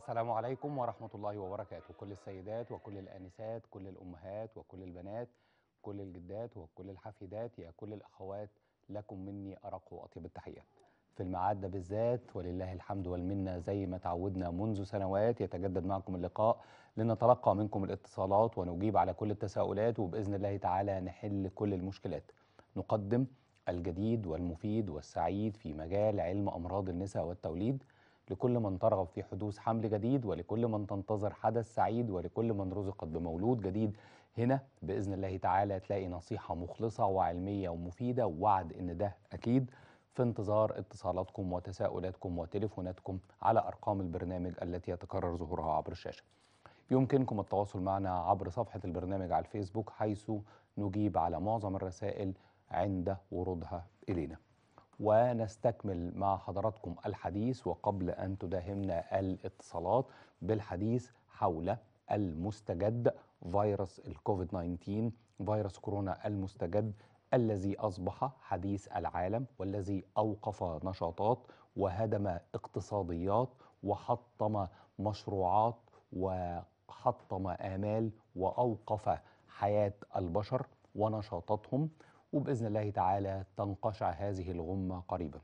السلام عليكم ورحمة الله وبركاته كل السيدات وكل الآنسات كل الأمهات وكل البنات كل الجدات وكل الحفيدات يا كل الأخوات لكم مني أرق وأطيب التحية في الميعاد ده بالذات ولله الحمد والمنة زي ما تعودنا منذ سنوات يتجدد معكم اللقاء لنتلقى منكم الاتصالات ونجيب على كل التساؤلات وبإذن الله تعالى نحل كل المشكلات نقدم الجديد والمفيد والسعيد في مجال علم أمراض النساء والتوليد لكل من ترغب في حدوث حمل جديد ولكل من تنتظر حدث سعيد ولكل من رزقت بمولود جديد هنا بإذن الله تعالى تلاقي نصيحة مخلصة وعلمية ومفيدة ووعد إن ده أكيد في انتظار اتصالاتكم وتساؤلاتكم وتليفوناتكم على أرقام البرنامج التي يتكرر ظهورها عبر الشاشة يمكنكم التواصل معنا عبر صفحة البرنامج على الفيسبوك حيث نجيب على معظم الرسائل عند ورودها إلينا ونستكمل مع حضراتكم الحديث وقبل أن تداهمنا الاتصالات بالحديث حول المستجد فيروس الكوفيد 19 فيروس كورونا المستجد الذي أصبح حديث العالم والذي أوقف نشاطات وهدم اقتصاديات وحطم مشروعات وحطم آمال وأوقف حياة البشر ونشاطاتهم وباذن الله تعالى تنقشع هذه الغمه قريبا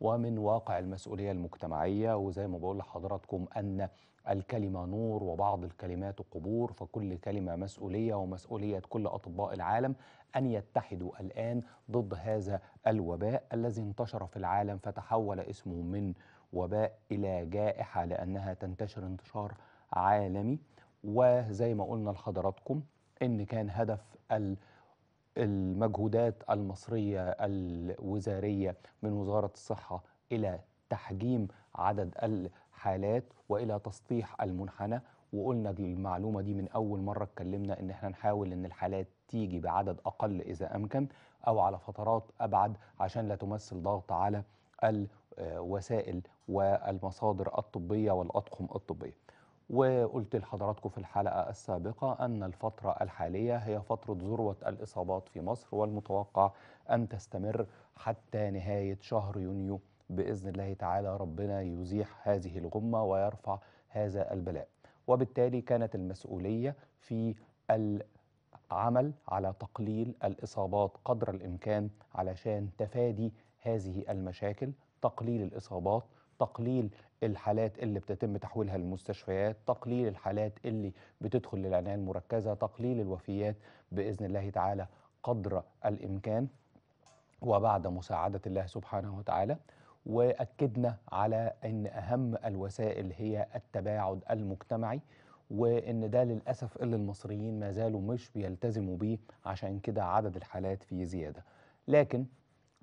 ومن واقع المسؤوليه المجتمعيه وزي ما بقول لحضراتكم ان الكلمه نور وبعض الكلمات قبور فكل كلمه مسؤوليه ومسؤوليه كل اطباء العالم ان يتحدوا الان ضد هذا الوباء الذي انتشر في العالم فتحول اسمه من وباء الى جائحه لانها تنتشر انتشار عالمي وزي ما قلنا لحضراتكم ان كان هدف ال المجهودات المصرية الوزارية من وزارة الصحة إلى تحجيم عدد الحالات وإلى تسطيح المنحنى وقلنا المعلومة دي من أول مرة اتكلمنا إن احنا نحاول إن الحالات تيجي بعدد أقل إذا أمكن أو على فترات أبعد عشان لا تمثل ضغط على الوسائل آه، والمصادر الطبية والأطقم الطبية وقلت لحضراتكم في الحلقة السابقة أن الفترة الحالية هي فترة ذروة الإصابات في مصر والمتوقع أن تستمر حتى نهاية شهر يونيو بإذن الله تعالى ربنا يزيح هذه الغمة ويرفع هذا البلاء وبالتالي كانت المسؤولية في العمل على تقليل الإصابات قدر الإمكان علشان تفادي هذه المشاكل تقليل الإصابات تقليل الحالات اللي بتتم تحويلها للمستشفيات تقليل الحالات اللي بتدخل للعناية المركزة تقليل الوفيات بإذن الله تعالى قدر الإمكان وبعد مساعدة الله سبحانه وتعالى وأكدنا على أن أهم الوسائل هي التباعد المجتمعي وان ده للاسف اللي المصريين ما زالوا مش بيلتزموا بيه عشان كده عدد الحالات في زياده لكن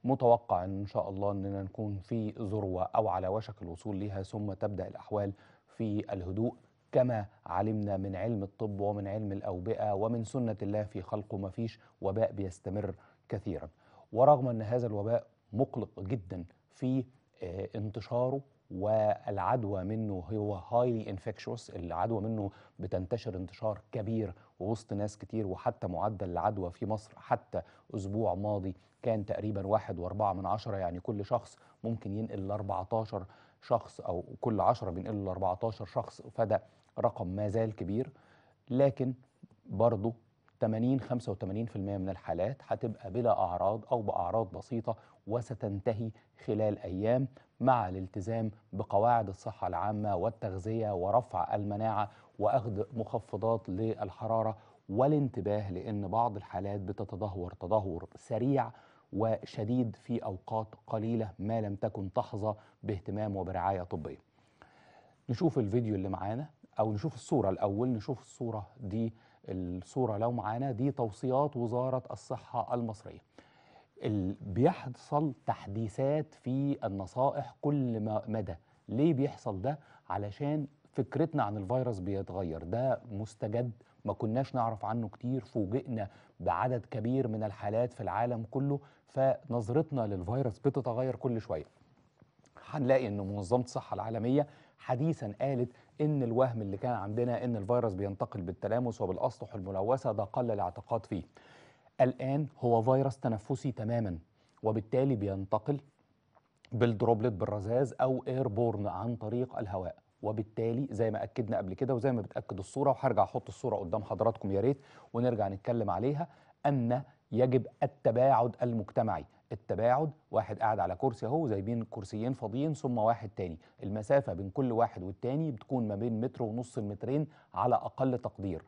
متوقع ان شاء الله اننا نكون في ذروه او على وشك الوصول لها ثم تبدا الاحوال في الهدوء كما علمنا من علم الطب ومن علم الاوبئه ومن سنه الله في خلقه ما فيش وباء بيستمر كثيرا ورغم ان هذا الوباء مقلق جدا في آه، انتشاره والعدوى منه هو هايلي انفكشوس العدوى منه بتنتشر انتشار كبير ووسط ناس كتير وحتى معدل العدوى في مصر حتى أسبوع ماضي كان تقريبا واحد واربعة من عشرة يعني كل شخص ممكن ينقل ل 14 شخص أو كل عشرة بينقل ل 14 شخص فده رقم ما زال كبير لكن برضه 80 85% من الحالات هتبقى بلا اعراض او باعراض بسيطه وستنتهي خلال ايام مع الالتزام بقواعد الصحه العامه والتغذيه ورفع المناعه واخذ مخفضات للحراره والانتباه لان بعض الحالات بتتدهور تدهور سريع وشديد في اوقات قليله ما لم تكن تحظى باهتمام وبرعايه طبيه. نشوف الفيديو اللي معانا او نشوف الصوره الاول نشوف الصوره دي الصوره لو معانا دي توصيات وزاره الصحه المصريه. بيحصل تحديثات في النصائح كل ما مدى ليه بيحصل ده علشان فكرتنا عن الفيروس بيتغير ده مستجد ما كناش نعرف عنه كتير فوجئنا بعدد كبير من الحالات في العالم كله فنظرتنا للفيروس بتتغير كل شويه هنلاقي ان منظمه الصحه العالميه حديثا قالت ان الوهم اللي كان عندنا ان الفيروس بينتقل بالتلامس وبالاسطح الملوثه ده قل الاعتقاد فيه الان هو فيروس تنفسي تماما وبالتالي بينتقل بالدروبلت بالرزاز او اير بورن عن طريق الهواء وبالتالي زي ما اكدنا قبل كده وزي ما بتاكد الصوره وهرجع احط الصوره قدام حضراتكم يا ريت ونرجع نتكلم عليها ان يجب التباعد المجتمعي التباعد واحد قاعد على كرسي اهو زي بين كرسيين فاضيين ثم واحد تاني المسافه بين كل واحد والتاني بتكون ما بين متر ونص المترين على اقل تقدير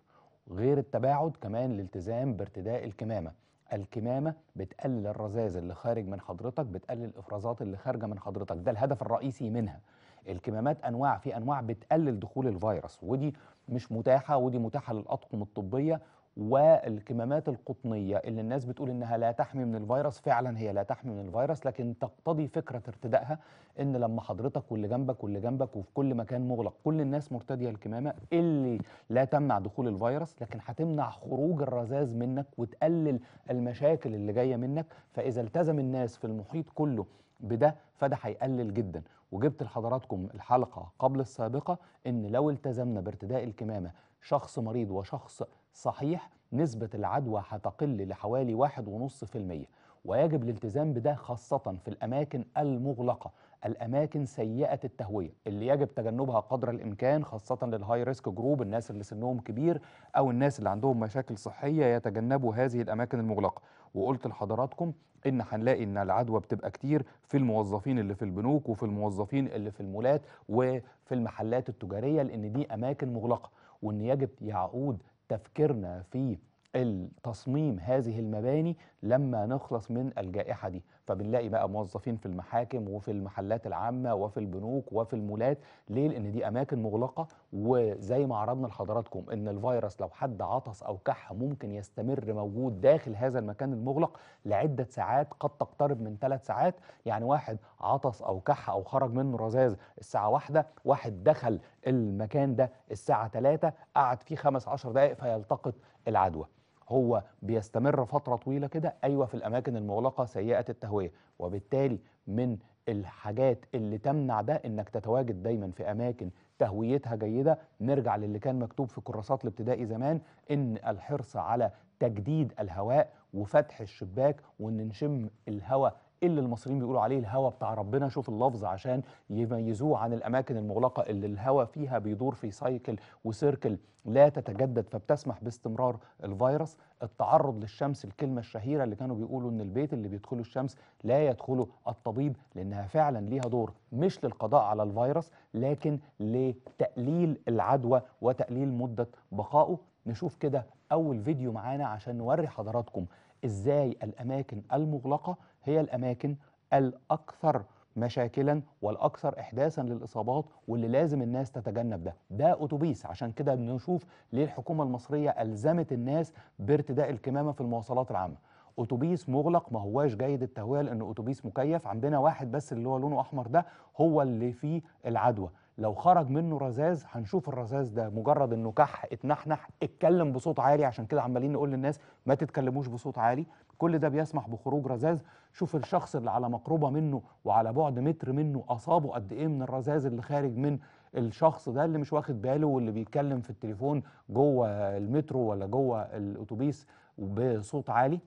غير التباعد كمان الالتزام بارتداء الكمامه الكمامه بتقلل الرذاذ اللي خارج من حضرتك بتقلل الافرازات اللي خارجه من حضرتك ده الهدف الرئيسي منها الكمامات انواع في انواع بتقلل دخول الفيروس ودي مش متاحه ودي متاحه للاطقم الطبيه والكمامات القطنيه اللي الناس بتقول انها لا تحمي من الفيروس فعلا هي لا تحمي من الفيروس لكن تقتضي فكره ارتدائها ان لما حضرتك واللي جنبك واللي جنبك وفي كل مكان مغلق كل الناس مرتديه الكمامه اللي لا تمنع دخول الفيروس لكن هتمنع خروج الرذاذ منك وتقلل المشاكل اللي جايه منك فاذا التزم الناس في المحيط كله بده فده هيقلل جدا وجبت لحضراتكم الحلقة قبل السابقة إن لو التزمنا بارتداء الكمامة شخص مريض وشخص صحيح نسبة العدوى هتقل لحوالي واحد في المية ويجب الالتزام بده خاصة في الأماكن المغلقة الاماكن سيئه التهويه اللي يجب تجنبها قدر الامكان خاصه للهاي ريسك جروب الناس اللي سنهم كبير او الناس اللي عندهم مشاكل صحيه يتجنبوا هذه الاماكن المغلقه وقلت لحضراتكم ان هنلاقي ان العدوى بتبقى كتير في الموظفين اللي في البنوك وفي الموظفين اللي في المولات وفي المحلات التجاريه لان دي اماكن مغلقه وان يجب يعود تفكيرنا في التصميم هذه المباني لما نخلص من الجائحه دي فبنلاقي بقى موظفين في المحاكم وفي المحلات العامه وفي البنوك وفي المولات ليه لان دي اماكن مغلقه وزي ما عرضنا لحضراتكم ان الفيروس لو حد عطس او كح ممكن يستمر موجود داخل هذا المكان المغلق لعده ساعات قد تقترب من ثلاث ساعات يعني واحد عطس او كح او خرج منه رذاذ الساعه واحدة واحد دخل المكان ده الساعه ثلاثة قعد فيه عشر دقائق فيلتقط العدوى هو بيستمر فترة طويلة كده أيوة في الأماكن المغلقة سيئة التهوية وبالتالي من الحاجات اللي تمنع ده انك تتواجد دايما في اماكن تهويتها جيده نرجع للي كان مكتوب في كراسات الابتدائي زمان ان الحرص على تجديد الهواء وفتح الشباك وان نشم الهواء اللي المصريين بيقولوا عليه الهوا بتاع ربنا شوف اللفظ عشان يميزوه عن الاماكن المغلقه اللي الهوا فيها بيدور في سايكل وسيركل لا تتجدد فبتسمح باستمرار الفيروس التعرض للشمس الكلمه الشهيره اللي كانوا بيقولوا ان البيت اللي بيدخله الشمس لا يدخله الطبيب لانها فعلا ليها دور مش للقضاء على الفيروس لكن لتقليل العدوى وتقليل مده بقائه نشوف كده اول فيديو معانا عشان نوري حضراتكم ازاي الاماكن المغلقه هي الأماكن الأكثر مشاكلا والاكثر احداثا للاصابات واللي لازم الناس تتجنب ده ده اتوبيس عشان كده بنشوف ليه الحكومه المصريه الزمت الناس بارتداء الكمامه في المواصلات العامه اتوبيس مغلق ما هواش جيد التهويه لانه اتوبيس مكيف عندنا واحد بس اللي هو لونه احمر ده هو اللي فيه العدوى لو خرج منه رزاز هنشوف الرزاز ده مجرد انه كح اتنحنح اتكلم بصوت عالي عشان كده عمالين نقول للناس ما تتكلموش بصوت عالي كل ده بيسمح بخروج رزاز شوف الشخص اللي على مقربه منه وعلى بعد متر منه اصابه قد ايه من الرزاز اللي خارج من الشخص ده اللي مش واخد باله واللي بيتكلم في التليفون جوه المترو ولا جوه الاتوبيس بصوت عالي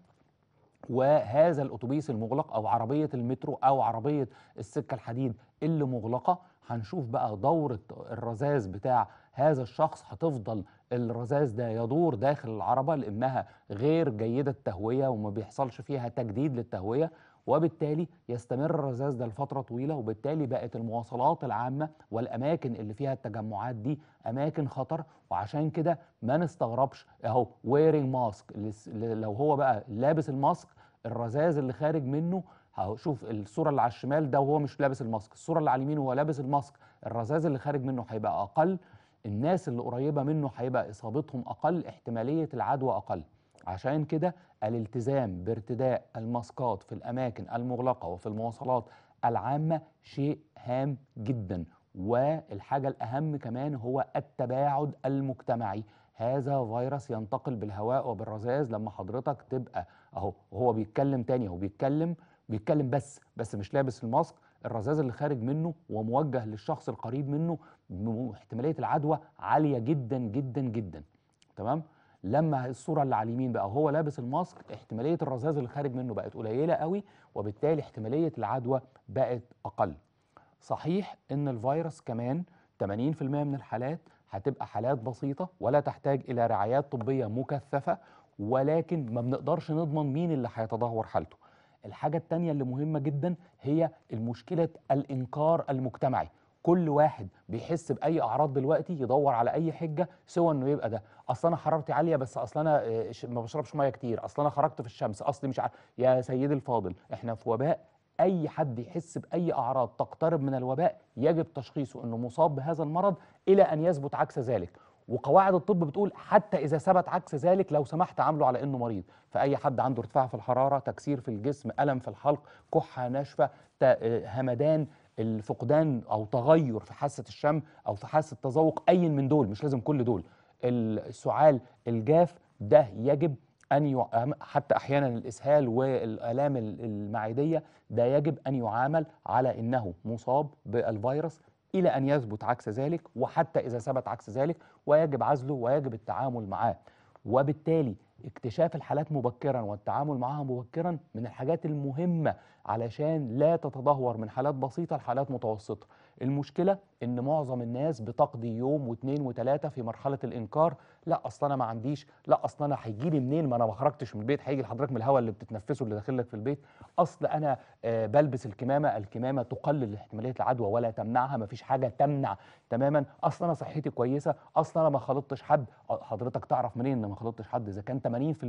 وهذا الاتوبيس المغلق او عربيه المترو او عربيه السكه الحديد اللي مغلقه هنشوف بقى دورة الرذاذ بتاع هذا الشخص هتفضل الرذاذ ده يدور داخل العربة لأنها غير جيدة التهوية وما بيحصلش فيها تجديد للتهوية وبالتالي يستمر الرذاذ ده لفترة طويلة وبالتالي بقت المواصلات العامة والأماكن اللي فيها التجمعات دي أماكن خطر وعشان كده ما نستغربش أهو ويرينج ماسك لو هو بقى لابس الماسك الرذاذ اللي خارج منه شوف الصوره اللي على الشمال ده وهو مش لابس الماسك الصوره اللي على اليمين وهو لابس الماسك الرذاذ اللي خارج منه هيبقى اقل الناس اللي قريبه منه هيبقى اصابتهم اقل احتماليه العدوى اقل عشان كده الالتزام بارتداء الماسكات في الاماكن المغلقه وفي المواصلات العامه شيء هام جدا والحاجه الاهم كمان هو التباعد المجتمعي هذا فيروس ينتقل بالهواء وبالرذاذ لما حضرتك تبقى اهو هو بيتكلم تاني هو بيتكلم بيتكلم بس بس مش لابس الماسك الرذاذ اللي خارج منه وموجه للشخص القريب منه احتماليه العدوى عاليه جدا جدا جدا تمام لما الصوره اللي على اليمين بقى هو لابس الماسك احتماليه الرذاذ اللي خارج منه بقت قليله قوي وبالتالي احتماليه العدوى بقت اقل صحيح ان الفيروس كمان 80% من الحالات هتبقى حالات بسيطه ولا تحتاج الى رعايات طبيه مكثفه ولكن ما بنقدرش نضمن مين اللي هيتدهور حالته الحاجة التانية اللي مهمة جدا هي المشكلة الإنكار المجتمعي كل واحد بيحس باي اعراض دلوقتي يدور على اي حجه سوى انه يبقى ده اصل انا حرارتي عاليه بس اصل انا آه، ما بشربش ميه كتير اصل انا خرجت في الشمس اصلي مش عارف يا سيدي الفاضل احنا في وباء اي حد يحس باي اعراض تقترب من الوباء يجب تشخيصه انه مصاب بهذا المرض الى ان يثبت عكس ذلك وقواعد الطب بتقول حتى اذا ثبت عكس ذلك لو سمحت عامله على انه مريض فاي حد عنده ارتفاع في الحراره تكسير في الجسم الم في الحلق كحه ناشفه آه، همدان الفقدان او تغير في حاسه الشم او في حاسه التذوق اي من دول مش لازم كل دول السعال الجاف ده يجب ان يع... حتى احيانا الاسهال والالام المعديه ده يجب ان يعامل على انه مصاب بالفيروس إلى أن يثبت عكس ذلك وحتى إذا ثبت عكس ذلك ويجب عزله ويجب التعامل معاه وبالتالي اكتشاف الحالات مبكرا والتعامل معها مبكرا من الحاجات المهمة علشان لا تتدهور من حالات بسيطة لحالات متوسطة المشكلة ان معظم الناس بتقضي يوم واثنين وثلاثه في مرحله الانكار لا اصل انا ما عنديش لا اصل انا هيجي لي منين ما انا ما خرجتش من البيت هيجي لحضرتك من الهواء اللي بتتنفسه اللي داخل لك في البيت اصل انا آه، بلبس الكمامه الكمامه تقلل احتماليه العدوى ولا تمنعها ما فيش حاجه تمنع تماما اصل انا صحتي كويسه اصل انا ما خلطتش حد حضرتك تعرف منين ان ما خلطتش حد اذا كان 80%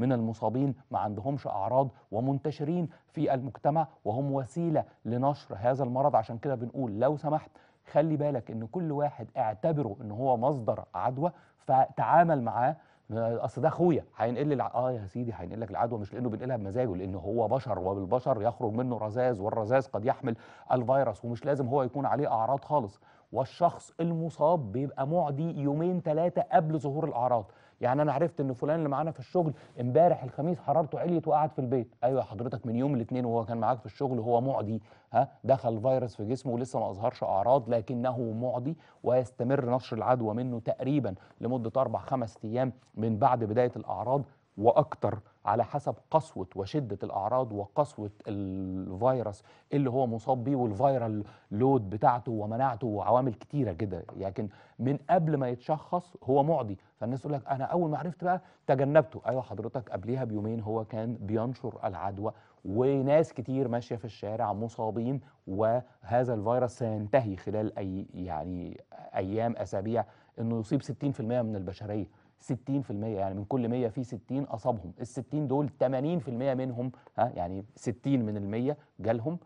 من المصابين ما عندهمش اعراض ومنتشرين في المجتمع وهم وسيله لنشر هذا المرض عشان كده بنقول لو سمحت خلي بالك ان كل واحد اعتبره ان هو مصدر عدوى فتعامل معاه اصل ده اخويا هينقل الع... اه يا سيدي هينقل لك العدوى مش لانه بينقلها بمزاجه لان هو بشر وبالبشر يخرج منه رذاذ والرذاذ قد يحمل الفيروس ومش لازم هو يكون عليه اعراض خالص والشخص المصاب بيبقى معدي يومين ثلاثه قبل ظهور الاعراض يعني انا عرفت ان فلان اللي معانا في الشغل امبارح الخميس حرارته عليت وقعد في البيت ايوه حضرتك من يوم الاثنين وهو كان معاك في الشغل وهو معدي ها دخل فيروس في جسمه ولسه ما اظهرش اعراض لكنه معدي ويستمر نشر العدوى منه تقريبا لمده اربع خمس ايام من بعد بدايه الاعراض واكتر على حسب قسوة وشدة الأعراض وقسوة الفيروس اللي هو مصاب بيه والفيرال لود بتاعته ومناعته وعوامل كتيرة جدا لكن من قبل ما يتشخص هو معدي فالناس تقول لك أنا أول ما عرفت بقى تجنبته أيوة حضرتك قبليها بيومين هو كان بينشر العدوى وناس كتير ماشية في الشارع مصابين وهذا الفيروس سينتهي خلال أي يعني أيام أسابيع إنه يصيب 60% من البشرية 60% يعني من كل 100 في 60 اصابهم ال 60 دول 80% منهم ها يعني 60 من المية جالهم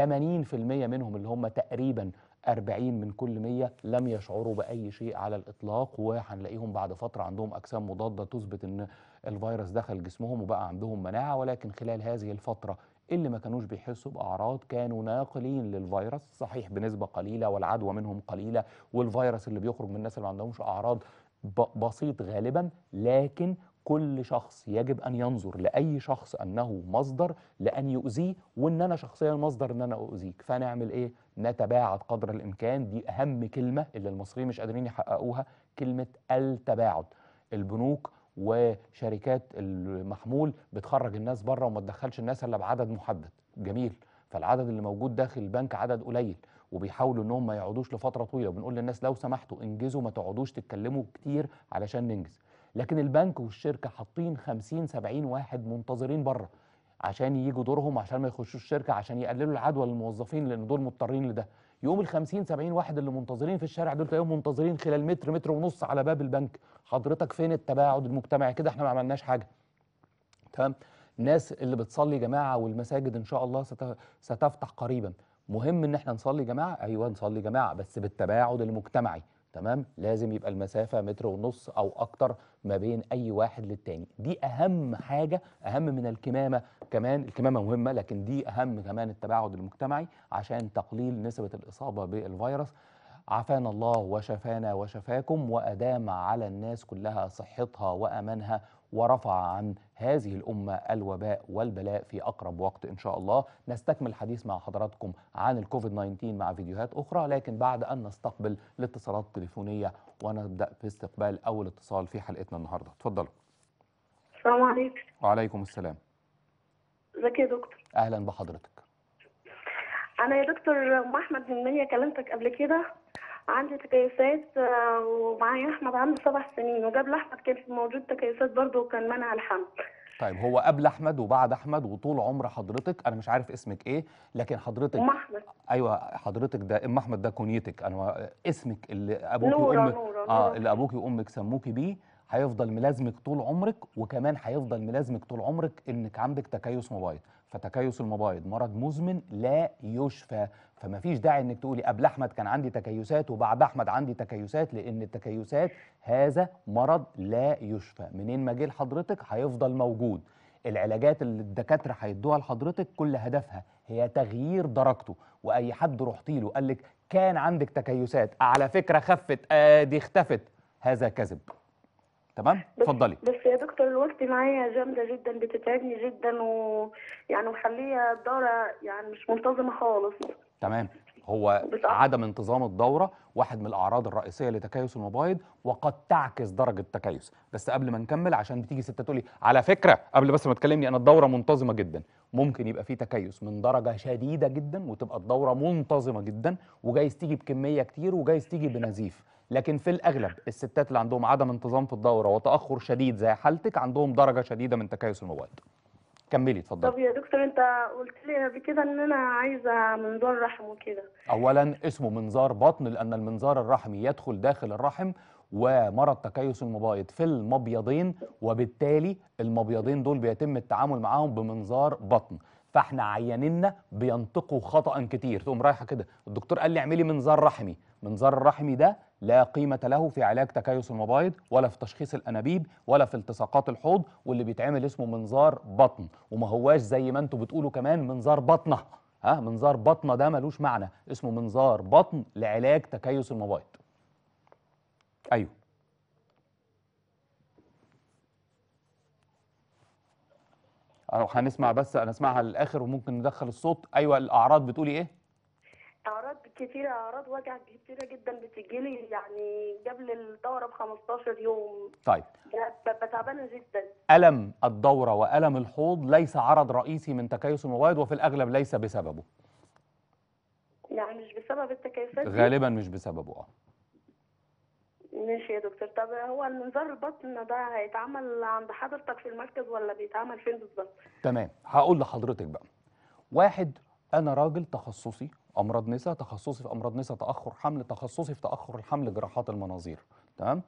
80% منهم اللي هم تقريبا 40 من كل 100 لم يشعروا بأي شيء على الإطلاق وهنلاقيهم بعد فترة عندهم أجسام مضادة تثبت أن الفيروس دخل جسمهم وبقى عندهم مناعة ولكن خلال هذه الفترة اللي ما كانوش بيحسوا بأعراض كانوا ناقلين للفيروس صحيح بنسبة قليلة والعدوى منهم قليلة والفيروس اللي بيخرج من الناس اللي ما عندهمش أعراض بسيط غالبا لكن كل شخص يجب ان ينظر لاي شخص انه مصدر لان يؤذيه وان انا شخصيا مصدر ان انا اؤذيك فنعمل ايه نتباعد قدر الامكان دي اهم كلمه اللي المصريين مش قادرين يحققوها كلمه التباعد البنوك وشركات المحمول بتخرج الناس بره وما تدخلش الناس الا بعدد محدد جميل فالعدد اللي موجود داخل البنك عدد قليل وبيحاولوا ان هم ما يقعدوش لفتره طويله وبنقول للناس لو سمحتوا انجزوا ما تقعدوش تتكلموا كتير علشان ننجز لكن البنك والشركه حاطين 50 70 واحد منتظرين بره عشان يجوا دورهم عشان ما يخشوش الشركه عشان يقللوا العدوى للموظفين لان دول مضطرين لده يقوم ال 50 70 واحد اللي منتظرين في الشارع دول تلاقيهم منتظرين خلال متر متر ونص على باب البنك حضرتك فين التباعد المجتمعي كده احنا ما عملناش حاجه تمام الناس اللي بتصلي جماعه والمساجد ان شاء الله ستفتح قريبا مهم ان احنا نصلي جماعه ايوه نصلي جماعه بس بالتباعد المجتمعي تمام لازم يبقى المسافه متر ونص او اكتر ما بين اي واحد للتاني دي اهم حاجه اهم من الكمامه كمان الكمامه مهمه لكن دي اهم كمان التباعد المجتمعي عشان تقليل نسبه الاصابه بالفيروس عافانا الله وشفانا وشفاكم وادام على الناس كلها صحتها وامانها ورفع عن هذه الأمة الوباء والبلاء في أقرب وقت إن شاء الله نستكمل الحديث مع حضراتكم عن الكوفيد 19 مع فيديوهات أخرى لكن بعد أن نستقبل الاتصالات التليفونية ونبدأ في استقبال أول اتصال في حلقتنا النهاردة تفضلوا السلام عليكم وعليكم السلام ازيك يا دكتور أهلا بحضرتك أنا يا دكتور أم أحمد من منيا كلمتك قبل كده عندي تكيفات آه، ومعايا احمد عنده سبع سنين وقبل احمد كان موجود تكيفات برضه وكان منع الحمل طيب هو قبل احمد وبعد احمد وطول عمر حضرتك انا مش عارف اسمك ايه لكن حضرتك ام احمد ايوه حضرتك ده ام احمد ده كنيتك انا اسمك اللي ابوكي وامك نورة اه اللي ابوكي وامك سموكي بيه هيفضل ملازمك طول عمرك وكمان هيفضل ملازمك طول عمرك انك عندك تكيس موبايل فتكيس المبايض مرض مزمن لا يشفى فما فيش داعي انك تقولي قبل احمد كان عندي تكيسات وبعد احمد عندي تكيسات لان التكيسات هذا مرض لا يشفى منين ما جه لحضرتك هيفضل موجود العلاجات اللي الدكاتره هيدوها لحضرتك كل هدفها هي تغيير درجته واي حد رحتي له قال لك كان عندك تكيسات على فكره خفت ادي آه اختفت هذا كذب تمام اتفضلي بس, بس يا دكتور الوقت معايا جامده جدا بتتعبني جدا ويعني مخليه الدوره يعني مش منتظمه خالص تمام هو عدم انتظام الدورة واحد من الأعراض الرئيسية لتكيس المبايض وقد تعكس درجة التكيس بس قبل ما نكمل عشان بتيجي ستة تقولي على فكرة قبل بس ما تكلمني أنا الدورة منتظمة جدا ممكن يبقى في تكيس من درجة شديدة جدا وتبقى الدورة منتظمة جدا وجايز تيجي بكمية كتير وجايز تيجي بنزيف لكن في الاغلب الستات اللي عندهم عدم انتظام في الدوره وتاخر شديد زي حالتك عندهم درجه شديده من تكيس المواد كملي اتفضلي طب يا دكتور انت قلت لي قبل كده ان انا عايزه منظار رحم وكده اولا اسمه منظار بطن لان المنظار الرحمي يدخل داخل الرحم ومرض تكيس المبايض في المبيضين وبالتالي المبيضين دول بيتم التعامل معاهم بمنظار بطن فاحنا عيانيننا بينطقوا خطا كتير تقوم رايحه كده الدكتور قال لي اعملي منظار رحمي منظار الرحمي ده لا قيمه له في علاج تكيس المبايض ولا في تشخيص الانابيب ولا في التصاقات الحوض واللي بيتعمل اسمه منظار بطن وما هواش زي ما انتوا بتقولوا كمان منظار بطنه ها منظار بطنه ده ملوش معنى اسمه منظار بطن لعلاج تكيس المبايض ايوه أو هنسمع بس أنا أسمعها للآخر وممكن ندخل الصوت أيوة الأعراض بتقولي إيه؟ أعراض كتيرة أعراض وجع كتيرة جدا بتجيلي يعني قبل الدورة ب 15 يوم طيب ببقى تعبانة جدا ألم الدورة وألم الحوض ليس عرض رئيسي من تكيس المبايض وفي الأغلب ليس بسببه يعني مش بسبب التكيسات غالبا مش بسببه اه ماشي يا دكتور طب هو المنظار البطن ده هيتعمل عند حضرتك في المركز ولا بيتعمل فين بالظبط؟ تمام هقول لحضرتك بقى واحد انا راجل تخصصي امراض نساء تخصصي في امراض نساء تاخر حمل تخصصي في تاخر الحمل جراحات المناظير تمام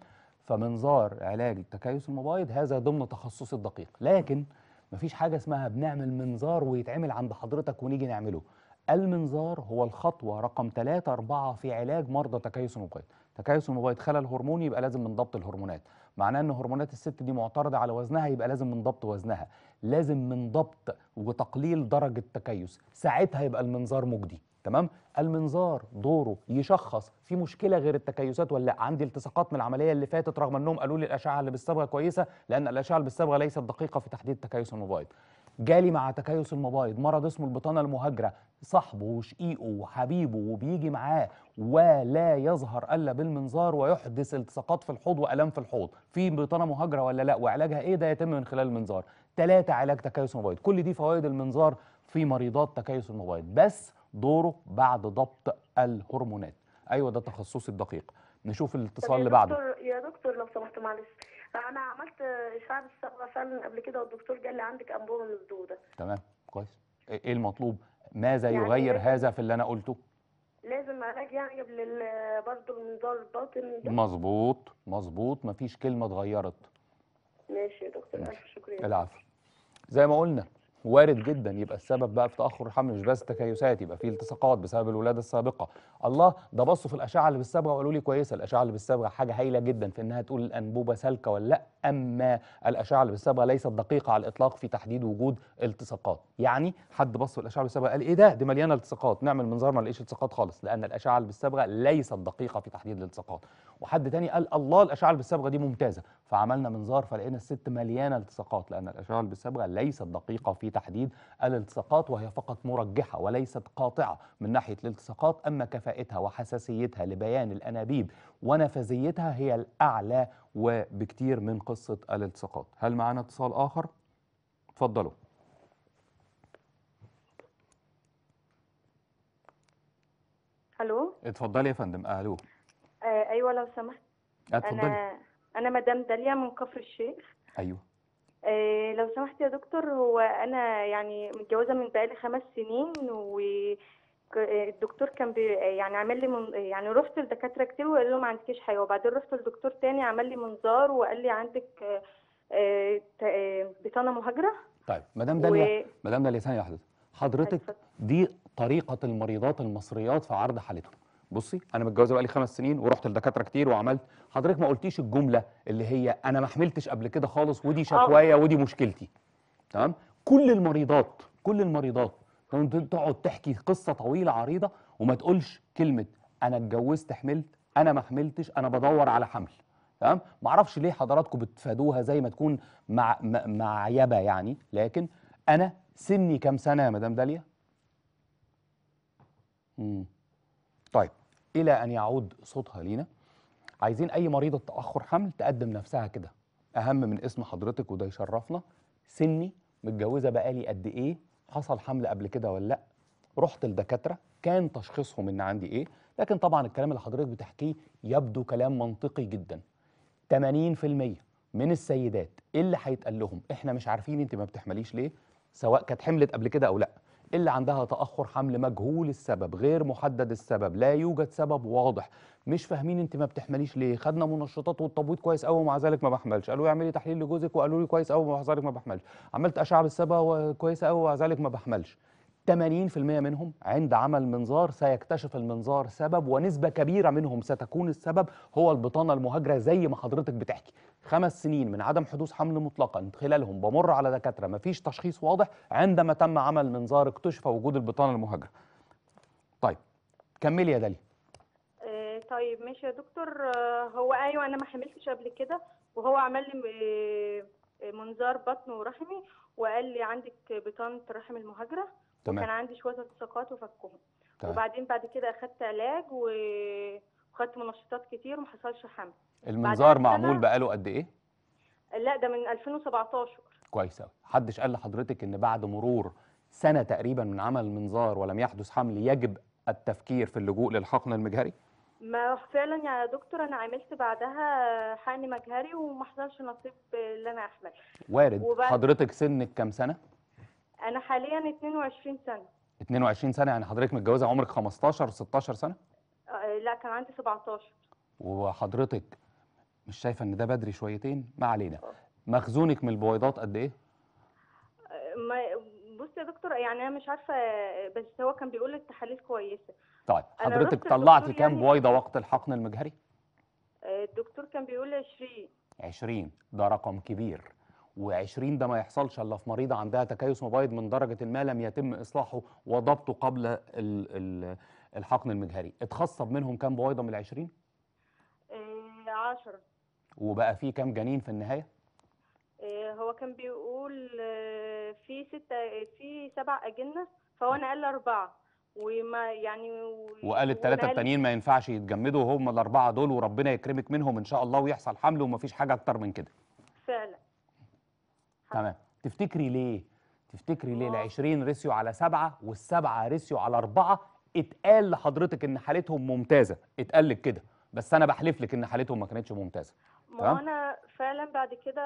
فمنظار علاج التكيس المبايض هذا ضمن تخصصي الدقيق لكن مفيش حاجه اسمها بنعمل منظار ويتعمل عند حضرتك ونيجي نعمله المنظار هو الخطوه رقم 3 4 في علاج مرضى تكيس المبايض تكيس المبيض خلل هرموني يبقى لازم من ضبط الهرمونات معناه ان هرمونات الست دي معترضه على وزنها يبقى لازم من ضبط وزنها لازم من ضبط وتقليل درجه تكيس ساعتها يبقى المنظار مجدي تمام المنظار دوره يشخص في مشكله غير التكيسات ولا لا عندي التصاقات من العمليه اللي فاتت رغم انهم قالوا لي الاشعه اللي بالصبغه كويسه لان الاشعه اللي بالصبغه ليست دقيقه في تحديد تكيس المبيض جالي مع تكيس المبايض مرض اسمه البطانه المهاجره صاحبه وشقيقه وحبيبه وبيجي معاه ولا يظهر الا بالمنظار ويحدث التصاقات في الحوض والام في الحوض في بطانه مهاجره ولا لا وعلاجها ايه ده يتم من خلال المنظار ثلاثه علاج تكيس المبايض كل دي فوائد المنظار في مريضات تكيس المبايض بس دوره بعد ضبط الهرمونات ايوه ده تخصصي الدقيق نشوف الاتصال اللي بعده يا دكتور لو سمحت معلش فانا عملت اشعه بالصبغه فعلا قبل كده والدكتور قال لي عندك انبوبه مسدوده تمام كويس ايه, إيه المطلوب ماذا يعني يغير هذا في اللي انا قلته لازم علاج يعني قبل برضه المنظار الباطن مظبوط مظبوط مفيش كلمه اتغيرت ماشي يا دكتور الف شكر العفو زي ما قلنا وارد جدا يبقى السبب بقى في تاخر الحمل مش بس تكيسات يبقى في التصاقات بسبب الولاده السابقه الله ده بصوا في الاشعه اللي بالصبغه وقالوا لي كويسه الاشعه اللي بالصبغه حاجه هايله جدا في انها تقول الانبوبه سالكه ولا لا اما الاشعه اللي بالصبغه ليست دقيقه على الاطلاق في تحديد وجود التصاقات يعني حد بص في الاشعه اللي بالصبغه قال ايه ده دي مليانه التصاقات نعمل منظار ما نلاقيش التصاقات خالص لان الاشعه اللي بالصبغه ليست دقيقه في تحديد الالتصاقات وحد تاني قال الله الاشعه بالصبغه دي ممتازه فعملنا منظار فلقينا الست مليانه التصاقات لان الاشعه بالصبغه ليست دقيقه في تحديد الالتصاقات وهي فقط مرجحه وليست قاطعه من ناحيه الالتصاقات اما كفاءتها وحساسيتها لبيان الانابيب ونفذيتها هي الاعلى وبكتير من قصه الالتصاقات هل معانا اتصال اخر اتفضلوا الو اتفضلي يا فندم اهلو آه، ايوه لو سمحت آه، انا انا مدام داليا من كفر الشيخ ايوه آه، لو سمحت يا دكتور هو انا يعني متجوزه من بقالي خمس سنين و الدكتور كان بي يعني عمل لي من يعني رحت لدكاتره كتير وقال لهم ما عندكيش حاجه وبعدين رحت لدكتور تاني عمل لي منظار وقال لي عندك بطانه مهاجره طيب مدام داليا و... مدام داليا ثانيه واحده حضرتك دي طريقه المريضات المصريات في عرض حالتهم بصي انا متجوزه بقالي خمس سنين ورحت لدكاتره كتير وعملت حضرتك ما قلتيش الجمله اللي هي انا ما حملتش قبل كده خالص ودي آه. شكوايا ودي مشكلتي تمام كل المريضات كل المريضات تقعد تحكي قصه طويله عريضه وما تقولش كلمه انا اتجوزت حملت انا ما حملتش انا بدور على حمل تمام ما اعرفش ليه حضراتكم بتفادوها زي ما تكون مع معيبه يعني لكن انا سني كام سنه يا مدام داليا امم طيب إلى أن يعود صوتها لينا عايزين أي مريضة تأخر حمل تقدم نفسها كده أهم من اسم حضرتك وده يشرفنا سني متجوزة بقالي قد إيه حصل حمل قبل كده ولا لأ رحت لدكاترة كان تشخيصهم إن عندي إيه لكن طبعا الكلام اللي حضرتك بتحكيه يبدو كلام منطقي جدا 80% من السيدات اللي هيتقال لهم احنا مش عارفين انت ما بتحمليش ليه سواء كانت حملت قبل كده او لا اللي عندها تأخر حمل مجهول السبب غير محدد السبب لا يوجد سبب واضح مش فاهمين انت ما بتحمليش ليه خدنا منشطات والتبويض كويس قوي ومع ذلك ما بحملش قالوا اعملي تحليل لجوزك وقالوا لي كويس قوي ومع ذلك ما بحملش عملت اشعه بالسبب كويس قوي ومع ذلك ما بحملش 80% منهم عند عمل منظار سيكتشف المنظار سبب ونسبة كبيرة منهم ستكون السبب هو البطانة المهاجرة زي ما حضرتك بتحكي خمس سنين من عدم حدوث حمل مطلقا خلالهم بمر على دكاترة مفيش تشخيص واضح عندما تم عمل منظار اكتشف وجود البطانة المهاجرة طيب كملي يا داليا. آه، طيب ماشي يا دكتور آه، هو ايوه انا ما حملتش قبل كده وهو عمل لي آه، منظار بطن ورحمي وقال لي عندك بطانه رحم المهاجره تمام وكان عندي شويه التصاقات وفكهم تمام. وبعدين بعد كده اخذت علاج وخدت منشطات كتير وما حصلش حمل المنظار معمول بقاله قد ايه؟ لا ده من 2017 كويس قوي حدش قال لحضرتك ان بعد مرور سنه تقريبا من عمل المنظار ولم يحدث حمل يجب التفكير في اللجوء للحقن المجهري؟ ما فعلا يا دكتور انا عملت بعدها حقن مجهري وما حصلش نصيب اللي انا احمل وارد وبعد... حضرتك سنك كام سنه؟ انا حاليا 22 سنه 22 سنه يعني حضرتك متجوزه عمرك 15 16 سنه؟ آه، لا كان عندي 17 وحضرتك مش شايفه ان ده بدري شويتين ما علينا مخزونك من البويضات قد ايه بص يا دكتور يعني انا مش عارفه بس هو كان بيقول لك تحاليل كويسه طيب حضرتك طلعتي كام يعني بويضه وقت الحقن المجهري آه، الدكتور كان بيقول 20 20 ده رقم كبير و20 ده ما يحصلش الا في مريضه عندها تكيس مبيض من درجه ما لم يتم اصلاحه وضبطه قبل الـ الـ الحقن المجهري اتخصب منهم كام بويضه من ال 20 10 وبقى فيه كام جنين في النهايه آه، هو كان بيقول آه، في ستة في سبع أجنة فهو نقل أربعة وما يعني وقال الثلاثة التانيين ما ينفعش يتجمدوا هم الأربعة دول وربنا يكرمك منهم إن شاء الله ويحصل حمل ومفيش حاجة أكتر من كده فعلا تمام تفتكري ليه؟ تفتكري ليه ال 20 ريسيو على سبعة والسبعة ريسيو على أربعة اتقال لحضرتك إن حالتهم ممتازة اتقال لك كده بس أنا بحلف لك إن حالتهم ما كانتش ممتازة ما تمام انا فعلا بعد كده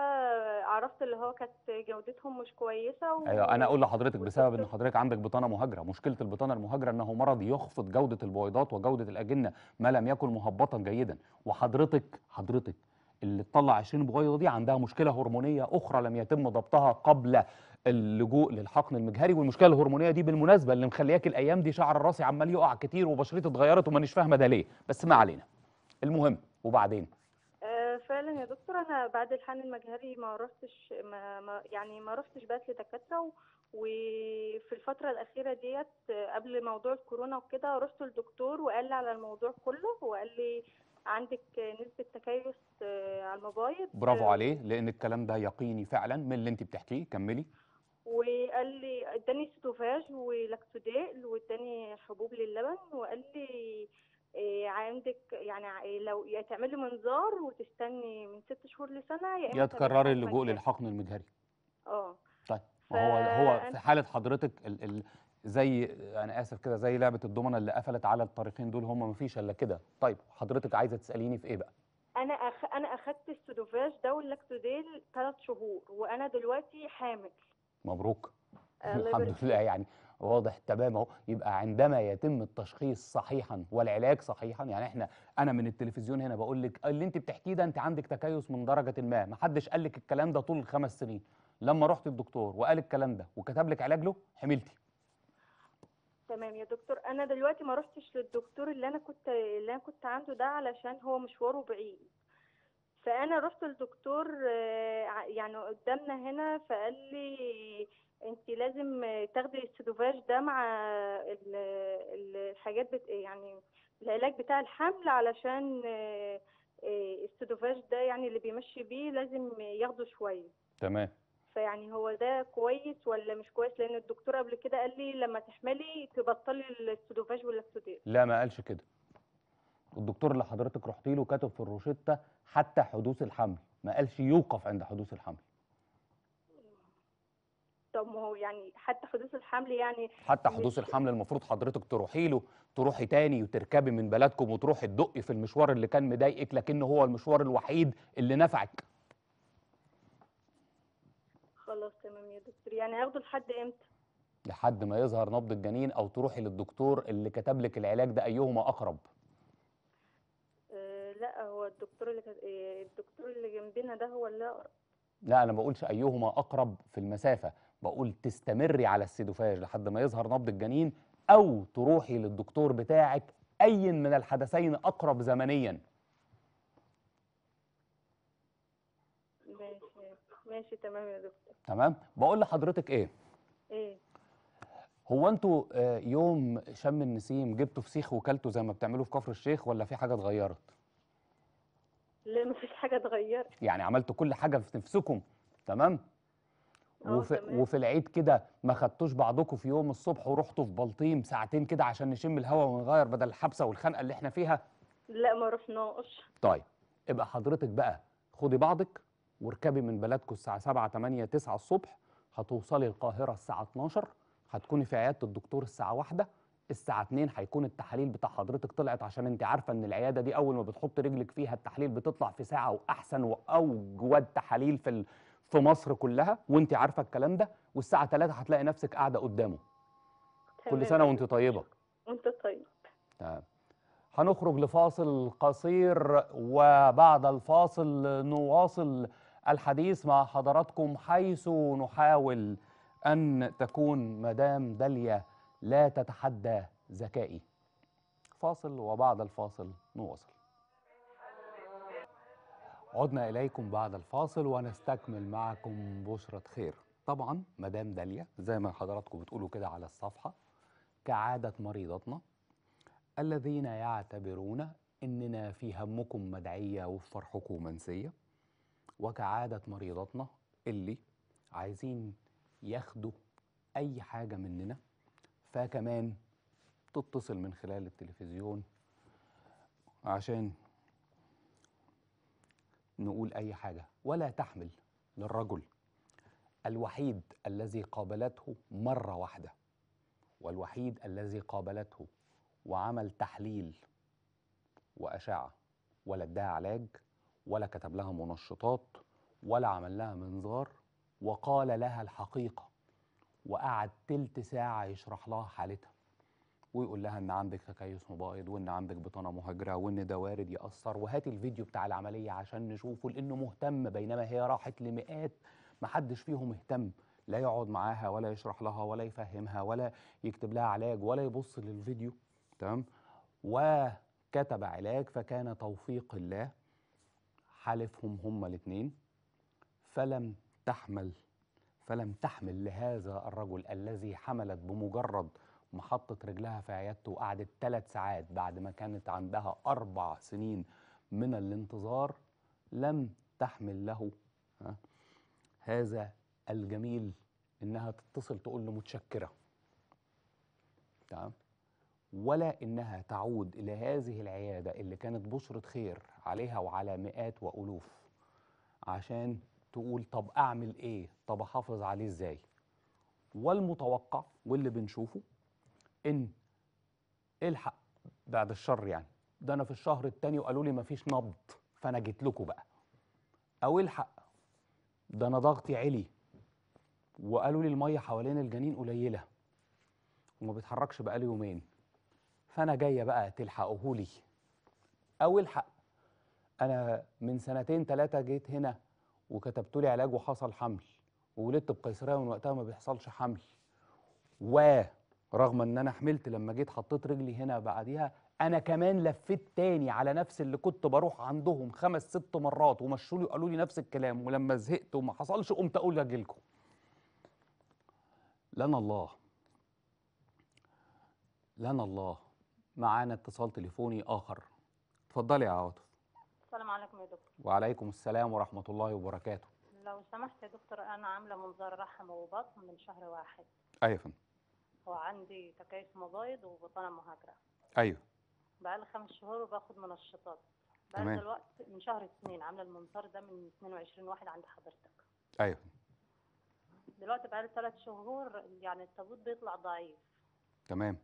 عرفت اللي هو كانت جودتهم مش كويسه و... ايوه انا اقول لحضرتك بسبب ان حضرتك عندك بطانه مهاجره مشكله البطانه المهاجره انه مرض يخفض جوده البويضات وجوده الاجنه ما لم يكن مهبطا جيدا وحضرتك حضرتك اللي تطلع 20 بويضه دي عندها مشكله هرمونيه اخرى لم يتم ضبطها قبل اللجوء للحقن المجهري والمشكله الهرمونيه دي بالمناسبه اللي مخلياك الايام دي شعر راسي عمال يقع كتير وبشرتي اتغيرت ومانيش فاهمه ده ليه بس ما علينا المهم وبعدين فعلا يا دكتور انا بعد الحان المجهري ما رحتش ما ما يعني ما رحتش بس لدكاتره وفي الفترة الأخيرة ديت قبل موضوع الكورونا وكده رحت للدكتور وقال لي على الموضوع كله وقال لي عندك نسبة تكيس على المبايض برافو عليه لأن الكلام ده يقيني فعلا من اللي أنت بتحكيه كملي وقال لي اداني ستوفاج ولاكتوديل واداني حبوب للبن وقال لي إيه، عندك يعني إيه، لو يا تعملي منظار وتستني من ست شهور لسنه يا يا تكرري اللجوء للحقن المجهري اه طيب ف... هو هو في حاله حضرتك ال ال زي انا اسف كده زي لعبه الضمنه اللي قفلت على الطريقين دول هم مفيش الا كده طيب حضرتك عايزه تساليني في ايه بقى انا أخ... انا اخدت السودوفاج ده واللاكتوديل ثلاث شهور وانا دلوقتي حامل مبروك آه، الحمد لله يعني واضح تمام اهو يبقى عندما يتم التشخيص صحيحا والعلاج صحيحا يعني احنا انا من التلفزيون هنا بقول لك اللي انت بتحكيه ده انت عندك تكيس من درجه ما ما حدش قال لك الكلام ده طول الخمس سنين لما رحت الدكتور وقال الكلام ده وكتب لك علاج له حملتي تمام يا دكتور انا دلوقتي ما رحتش للدكتور اللي انا كنت اللي انا كنت عنده ده علشان هو مشواره بعيد فانا رحت للدكتور آه، يعني قدامنا هنا فقال لي انت لازم تاخدي السيدوفاج ده مع الحاجات بت يعني العلاج بتاع الحمل علشان آه، السيدوفاج ده يعني اللي بيمشي بيه لازم ياخده شويه تمام فيعني هو ده كويس ولا مش كويس لان الدكتور قبل كده قال لي لما تحملي تبطلي السيدوفاج واللاكتوديل لا ما قالش كده الدكتور اللي حضرتك رحتي له كتب في الروشته حتى حدوث الحمل ما قالش يوقف عند حدوث الحمل طب ما هو يعني حتى حدوث الحمل يعني حتى حدوث الحمل المفروض حضرتك تروحي له تروحي تاني وتركبي من بلدكم وتروحي تدقي في المشوار اللي كان مضايقك لكن هو المشوار الوحيد اللي نفعك خلاص تمام يا دكتور يعني هاخده لحد امتى لحد ما يظهر نبض الجنين او تروحي للدكتور اللي كتب لك العلاج ده ايهما اقرب آه، لا هو الدكتور اللي آه، الدكتور اللي جنبنا ده هو اللي اقرب لا انا ما بقولش ايهما اقرب في المسافه بقول تستمري على السيدوفاج لحد ما يظهر نبض الجنين او تروحي للدكتور بتاعك اي من الحدثين اقرب زمنيا ماشي ماشي تمام يا دكتور تمام بقول لحضرتك ايه ايه هو انتوا آه، يوم شم النسيم جبتوا فسيخ وكلته زي ما بتعملوا في كفر الشيخ ولا في حاجه اتغيرت لا مفيش حاجه اتغيرت يعني عملتوا كل حاجه في نفسكم تمام آه، وفي, وفي العيد كده ما خدتوش بعضكم في يوم الصبح ورحتوا في بلطيم ساعتين كده عشان نشم الهواء ونغير بدل الحبسه والخنقه اللي احنا فيها لا ما رحناش طيب ابقى حضرتك بقى خدي بعضك واركبي من بلدكم الساعه 7 8 9 الصبح هتوصلي القاهره الساعه 12 هتكوني في عياده الدكتور الساعه 1 الساعه 2 هيكون التحاليل بتاع حضرتك طلعت عشان انت عارفه ان العياده دي اول ما بتحط رجلك فيها التحاليل بتطلع في ساعه واحسن واوجود تحاليل في في مصر كلها وانت عارفه الكلام ده والساعه 3 هتلاقي نفسك قاعده قدامه كل سنه وانت طيبه وانت طيب تمام هنخرج لفاصل قصير وبعد الفاصل نواصل الحديث مع حضراتكم حيث نحاول أن تكون مدام داليا لا تتحدى ذكائي فاصل وبعد الفاصل نواصل عدنا إليكم بعد الفاصل ونستكمل معكم بشرة خير طبعا مدام داليا زي ما حضراتكم بتقولوا كده على الصفحة كعادة مريضتنا الذين يعتبرون إننا في همكم مدعية وفي فرحكم منسية وكعادة مريضتنا اللي عايزين ياخدوا أي حاجة مننا فكمان تتصل من خلال التلفزيون عشان نقول أي حاجة ولا تحمل للرجل الوحيد الذي قابلته مرة واحدة والوحيد الذي قابلته وعمل تحليل وأشعة ولا اداها علاج ولا كتب لها منشطات ولا عمل لها منظار وقال لها الحقيقة وقعد تلت ساعة يشرح لها حالتها ويقول لها ان عندك تكيس مبايض وان عندك بطانه مهاجره وان ده وارد ياثر وهات الفيديو بتاع العمليه عشان نشوفه لانه مهتم بينما هي راحت لمئات محدش فيهم اهتم لا يقعد معاها ولا يشرح لها ولا يفهمها ولا يكتب لها علاج ولا يبص للفيديو تمام وكتب علاج فكان توفيق الله حالفهم هما الاثنين فلم تحمل فلم تحمل لهذا الرجل الذي حملت بمجرد محطت رجلها في عيادته وقعدت ثلاث ساعات بعد ما كانت عندها أربع سنين من الانتظار لم تحمل له هذا الجميل إنها تتصل تقول له متشكرة تمام ولا إنها تعود إلى هذه العيادة اللي كانت بشرة خير عليها وعلى مئات وألوف عشان تقول طب أعمل إيه طب أحافظ عليه إزاي والمتوقع واللي بنشوفه ان إيه الحق بعد الشر يعني ده انا في الشهر التاني وقالوا لي مفيش نبض فانا جيت لكم بقى او إيه الحق ده انا ضغطي علي وقالوا لي الميه حوالين الجنين قليله وما بيتحركش بقالي يومين فانا جايه بقى لي او إيه الحق انا من سنتين ثلاثه جيت هنا وكتبت لي علاج وحصل حمل وولدت بقيصريه ومن وقتها ما بيحصلش حمل و رغم ان انا حملت لما جيت حطيت رجلي هنا بعديها انا كمان لفيت تاني على نفس اللي كنت بروح عندهم خمس ست مرات ومشوا لي وقالوا لي نفس الكلام ولما زهقت وما حصلش قمت اقول اجي لكم لنا الله لنا الله معانا اتصال تليفوني اخر اتفضلي يا عاطف السلام عليكم يا دكتور وعليكم السلام ورحمه الله وبركاته لو سمحت يا دكتور انا عامله منظار رحم وبطن من شهر واحد ايوه فندم هو عندي تكيف مبايض وبطانه مهاجره ايوه بقالي خمس شهور وباخد منشطات بقالي دلوقتي من شهر اثنين عامله المنظار ده من 22 واحد عند حضرتك ايوه دلوقتي بقالي ثلاث شهور يعني التابوت بيطلع ضعيف تمام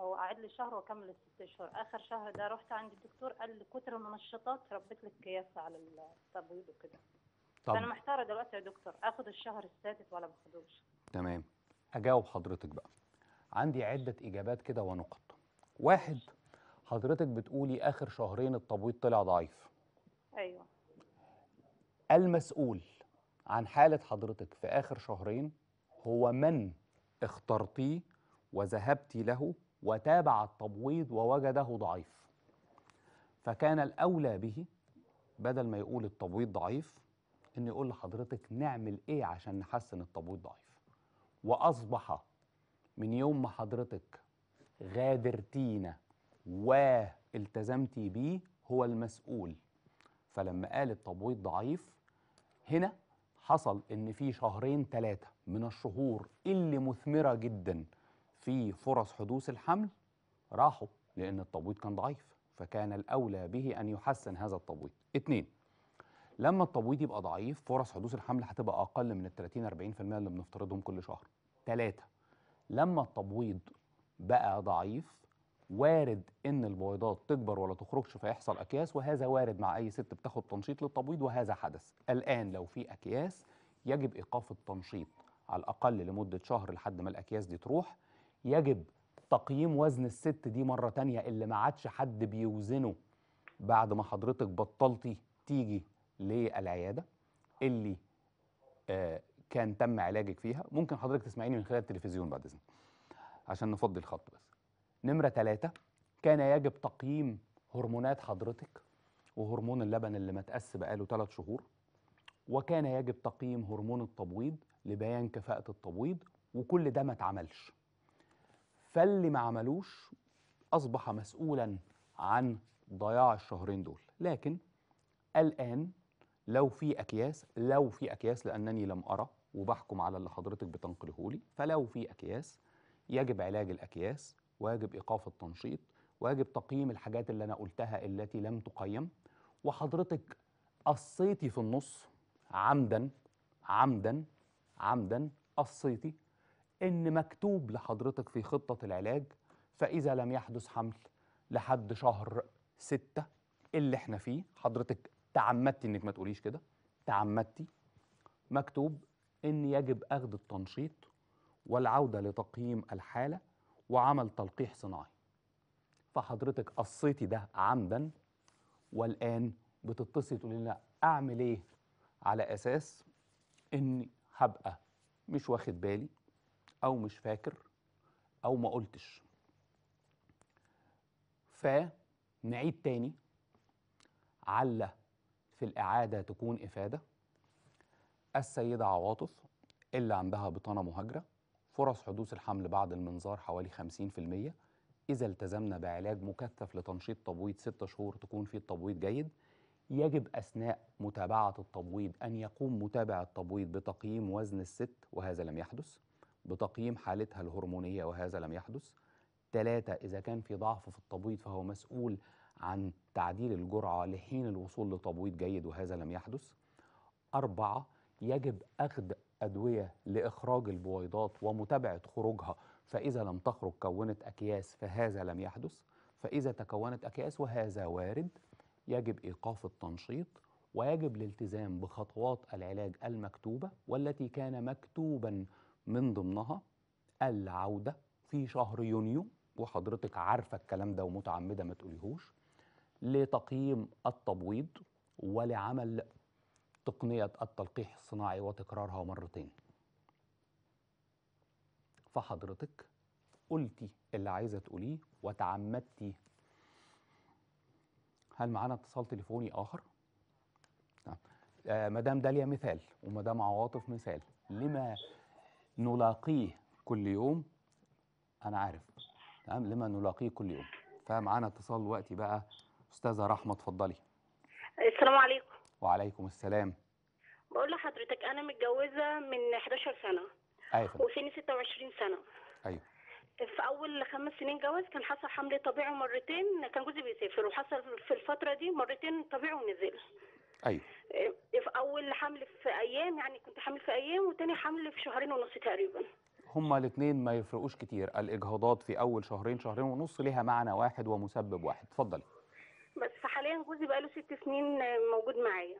هو قاعد لي شهر واكمل الست شهور اخر شهر ده رحت عند الدكتور قال لي كتر المنشطات ربيت لك كياسه على التابوت وكده طب انا محتاره دلوقتي يا دكتور اخد الشهر السادس ولا ما تمام اجاوب حضرتك بقى عندي عده اجابات كده ونقط واحد حضرتك بتقولي اخر شهرين التبويض طلع ضعيف ايوه المسؤول عن حاله حضرتك في اخر شهرين هو من اخترتيه وذهبتي له وتابع التبويض ووجده ضعيف فكان الاولى به بدل ما يقول التبويض ضعيف ان يقول لحضرتك نعمل ايه عشان نحسن التبويض ضعيف وأصبح من يوم ما حضرتك غادرتينا والتزمتي بيه هو المسؤول فلما قال التبويض ضعيف هنا حصل ان في شهرين ثلاثه من الشهور اللي مثمره جدا في فرص حدوث الحمل راحوا لان التبويض كان ضعيف فكان الاولى به ان يحسن هذا التبويض اتنين لما التبويض يبقى ضعيف فرص حدوث الحمل هتبقى اقل من ال 30 40% اللي بنفترضهم كل شهر ثلاثة لما التبويض بقى ضعيف وارد ان البويضات تكبر ولا تخرجش فيحصل اكياس وهذا وارد مع اي ست بتاخد تنشيط للتبويض وهذا حدث الان لو في اكياس يجب ايقاف التنشيط على الاقل لمده شهر لحد ما الاكياس دي تروح يجب تقييم وزن الست دي مره تانية اللي ما عادش حد بيوزنه بعد ما حضرتك بطلتي تيجي للعياده اللي آه، كان تم علاجك فيها ممكن حضرتك تسمعيني من خلال التلفزيون بعد اذنك عشان نفضي الخط بس نمره ثلاثة كان يجب تقييم هرمونات حضرتك وهرمون اللبن اللي متقس بقاله ثلاث شهور وكان يجب تقييم هرمون التبويض لبيان كفاءة التبويض وكل ده ما اتعملش فاللي ما عملوش أصبح مسؤولا عن ضياع الشهرين دول لكن الآن لو في اكياس لو في اكياس لانني لم ارى وبحكم على اللي حضرتك بتنقله لي فلو في اكياس يجب علاج الاكياس ويجب ايقاف التنشيط ويجب تقييم الحاجات اللي انا قلتها التي لم تقيم وحضرتك قصيتي في النص عمدا عمدا عمدا قصيتي ان مكتوب لحضرتك في خطه العلاج فاذا لم يحدث حمل لحد شهر ستة اللي احنا فيه حضرتك تعمدتي انك ما تقوليش كده تعمدتي مكتوب ان يجب اخذ التنشيط والعوده لتقييم الحاله وعمل تلقيح صناعي فحضرتك قصيتي ده عمدا والان بتتصلي تقولي لنا اعمل ايه على اساس اني هبقى مش واخد بالي او مش فاكر او ما قلتش فنعيد تاني علّه في الإعادة تكون إفادة السيدة عواطف اللي عندها بطانة مهاجرة فرص حدوث الحمل بعد المنظار حوالي 50% إذا التزمنا بعلاج مكثف لتنشيط تبويض 6 شهور تكون فيه التبويض جيد يجب أثناء متابعة التبويض أن يقوم متابع التبويض بتقييم وزن الست وهذا لم يحدث بتقييم حالتها الهرمونية وهذا لم يحدث ثلاثة إذا كان في ضعف في التبويض فهو مسؤول عن تعديل الجرعة لحين الوصول لتبويض جيد وهذا لم يحدث أربعة يجب أخذ أدوية لإخراج البويضات ومتابعة خروجها فإذا لم تخرج كونت أكياس فهذا لم يحدث فإذا تكونت أكياس وهذا وارد يجب إيقاف التنشيط ويجب الالتزام بخطوات العلاج المكتوبة والتي كان مكتوبا من ضمنها العودة في شهر يونيو وحضرتك عارفة الكلام ده ومتعمدة ما تقوليهوش لتقييم التبويض ولعمل تقنية التلقيح الصناعي وتكرارها مرتين فحضرتك قلتي اللي عايزة تقوليه وتعمدتي هل معانا اتصال تليفوني آخر؟ نعم. آه، مدام داليا مثال ومدام عواطف مثال لما نلاقيه كل يوم أنا عارف تمام نعم، لما نلاقيه كل يوم فمعانا اتصال دلوقتي بقى استاذه رحمه اتفضلي السلام عليكم وعليكم السلام بقول لحضرتك انا متجوزه من 11 سنه ايوه وسني 26 سنه ايوه في اول خمس سنين جواز كان حصل حمل طبيعي مرتين كان جوزي بيسافر وحصل في الفتره دي مرتين طبيعي ونزل ايوه إيه، في اول حمل في ايام يعني كنت حامل في ايام وتاني حمل في شهرين ونص تقريبا هما الاثنين ما يفرقوش كتير الاجهاضات في اول شهرين شهرين ونص ليها معنى واحد ومسبب واحد اتفضلي بس حاليا جوزي بقاله ست سنين موجود معايا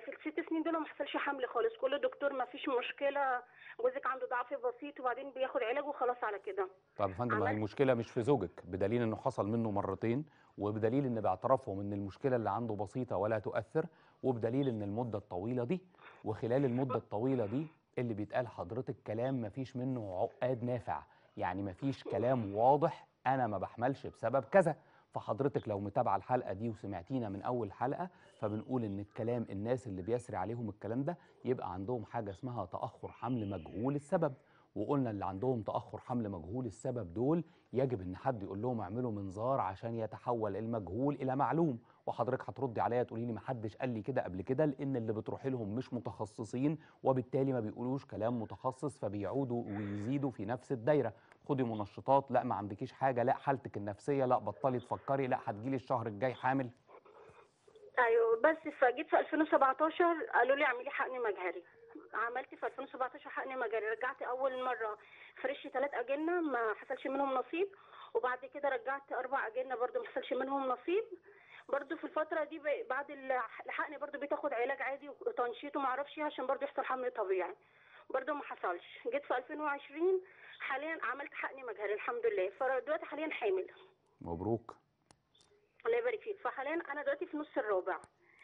في الست سنين دول ما حصلش حمل خالص كل دكتور ما فيش مشكله جوزك عنده ضعف بسيط وبعدين بياخد علاج وخلاص على كده طب يا فندم المشكله مش في زوجك بدليل انه حصل منه مرتين وبدليل ان باعترافهم ان المشكله اللي عنده بسيطه ولا تؤثر وبدليل ان المده الطويله دي وخلال المده الطويله دي اللي بيتقال حضرتك كلام ما فيش منه عقاد نافع يعني ما فيش كلام واضح انا ما بحملش بسبب كذا فحضرتك لو متابعه الحلقه دي وسمعتينا من اول حلقه فبنقول ان الكلام الناس اللي بيسري عليهم الكلام ده يبقى عندهم حاجه اسمها تاخر حمل مجهول السبب وقلنا اللي عندهم تاخر حمل مجهول السبب دول يجب ان حد يقول لهم اعملوا منظار عشان يتحول المجهول الى معلوم وحضرتك هتردي عليا تقولي لي ما حدش قال لي كده قبل كده لان اللي بتروحي لهم مش متخصصين وبالتالي ما بيقولوش كلام متخصص فبيعودوا ويزيدوا في نفس الدايره خدي منشطات لا ما عندكيش حاجه لا حالتك النفسيه لا بطلي تفكري لا هتجيلي الشهر الجاي حامل ايوه بس فجيت في 2017 قالوا لي اعملي حقن مجهري عملت في 2017 حقن مجهري رجعت اول مره فرشت ثلاث اجنه ما حصلش منهم نصيب وبعد كده رجعت اربع اجنه برده ما حصلش منهم نصيب برده في الفترة دي بعد الحقن برده بتاخد علاج عادي وتنشيط وما اعرفش ايه عشان برده يحصل حمل طبيعي برضه ما حصلش جيت في 2020 حاليا عملت حقني مجهري الحمد لله فدلوقتي حاليا حامل مبروك الله يبارك فيك فحاليا انا دلوقتي في نص الرابع